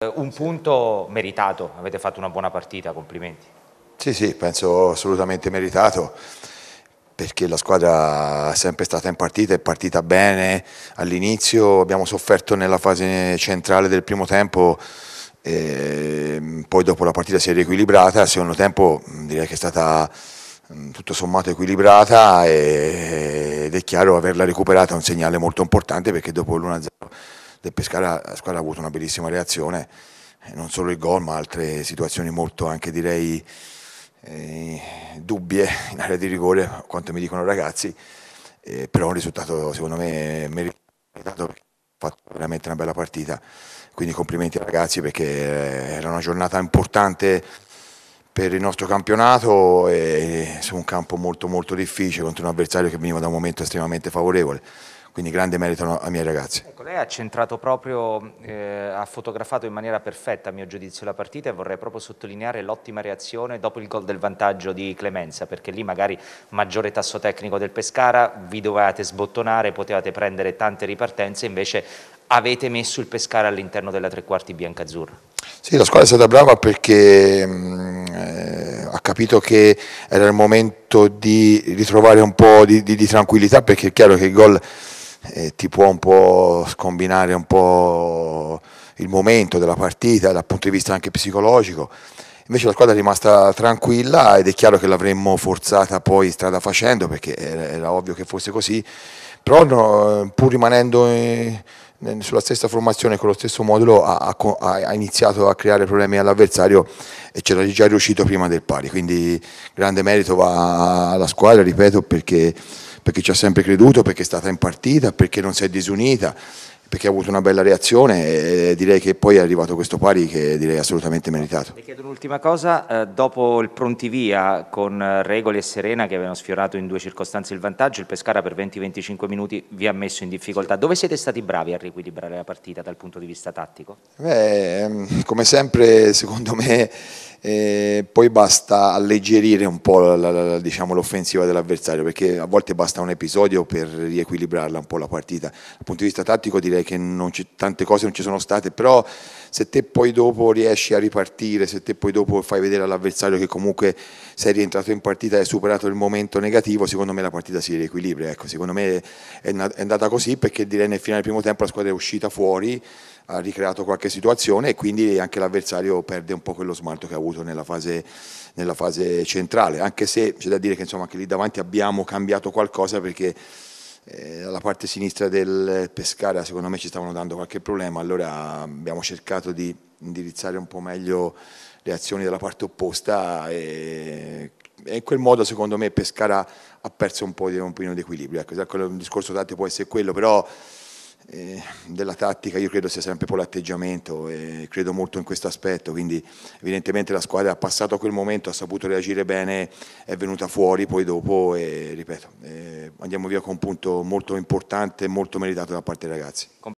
Eh, un punto meritato, avete fatto una buona partita, complimenti. Sì, sì, penso assolutamente meritato perché la squadra è sempre stata in partita, è partita bene all'inizio, abbiamo sofferto nella fase centrale del primo tempo, ehm, poi dopo la partita si è riequilibrata, al secondo tempo direi che è stata tutto sommato equilibrata ed è chiaro averla recuperata è un segnale molto importante perché dopo l'1-0 del Pescara, la squadra ha avuto una bellissima reazione, eh, non solo il gol ma altre situazioni molto anche direi eh, dubbie in area di rigore, quanto mi dicono i ragazzi, eh, però un risultato secondo me meritato perché ha fatto veramente una bella partita, quindi complimenti ai ragazzi perché eh, era una giornata importante per il nostro campionato e su un campo molto molto difficile contro un avversario che veniva da un momento estremamente favorevole. Quindi grande merito ai miei ragazzi. Ecco, lei ha centrato proprio, eh, ha fotografato in maniera perfetta a mio giudizio la partita e vorrei proprio sottolineare l'ottima reazione dopo il gol del vantaggio di Clemenza, perché lì magari maggiore tasso tecnico del Pescara, vi dovevate sbottonare, potevate prendere tante ripartenze, invece avete messo il Pescara all'interno della tre quarti biancazzurra. Sì, la squadra è stata brava perché eh, ha capito che era il momento di ritrovare un po' di, di, di tranquillità perché è chiaro che il gol eh, ti può un po' scombinare un po' il momento della partita dal punto di vista anche psicologico. Invece la squadra è rimasta tranquilla ed è chiaro che l'avremmo forzata poi strada facendo perché era, era ovvio che fosse così, però no, pur rimanendo in, sulla stessa formazione con lo stesso modulo ha, ha, ha iniziato a creare problemi all'avversario e c'era già riuscito prima del pari, quindi grande merito va alla squadra, ripeto, perché perché ci ha sempre creduto, perché è stata in partita, perché non si è disunita, perché ha avuto una bella reazione e direi che poi è arrivato questo pari che direi assolutamente meritato. Le chiedo un'ultima cosa, eh, dopo il pronti via con eh, Regoli e Serena che avevano sfiorato in due circostanze il vantaggio, il Pescara per 20-25 minuti vi ha messo in difficoltà, dove siete stati bravi a riequilibrare la partita dal punto di vista tattico? Beh, ehm, come sempre secondo me eh, poi basta alleggerire un po' la, la, la, diciamo, l'offensiva dell'avversario, perché a volte basta un episodio per riequilibrarla un po' la partita. Dal punto di vista tattico direi che tante cose non ci sono state, però se te poi dopo riesci a ripartire, se te poi dopo fai vedere all'avversario che comunque sei rientrato in partita e hai superato il momento negativo, secondo me la partita si riequilibra. Ecco, secondo me è, è andata così perché direi nel finale del primo tempo la squadra è uscita fuori ha ricreato qualche situazione e quindi anche l'avversario perde un po' quello smalto che ha avuto nella fase, nella fase centrale, anche se c'è da dire che insomma, anche lì davanti abbiamo cambiato qualcosa perché eh, alla parte sinistra del Pescara secondo me ci stavano dando qualche problema, allora abbiamo cercato di indirizzare un po' meglio le azioni della parte opposta e, in quel modo secondo me Pescara ha perso un po' di, un equilibrio, ecco, il discorso tanto può essere quello, però eh, della tattica io credo sia sempre poi l'atteggiamento e credo molto in questo aspetto, quindi evidentemente la squadra ha passato quel momento, ha saputo reagire bene, è venuta fuori poi dopo e ripeto, eh, andiamo via con un punto molto importante e molto meritato da parte dei ragazzi.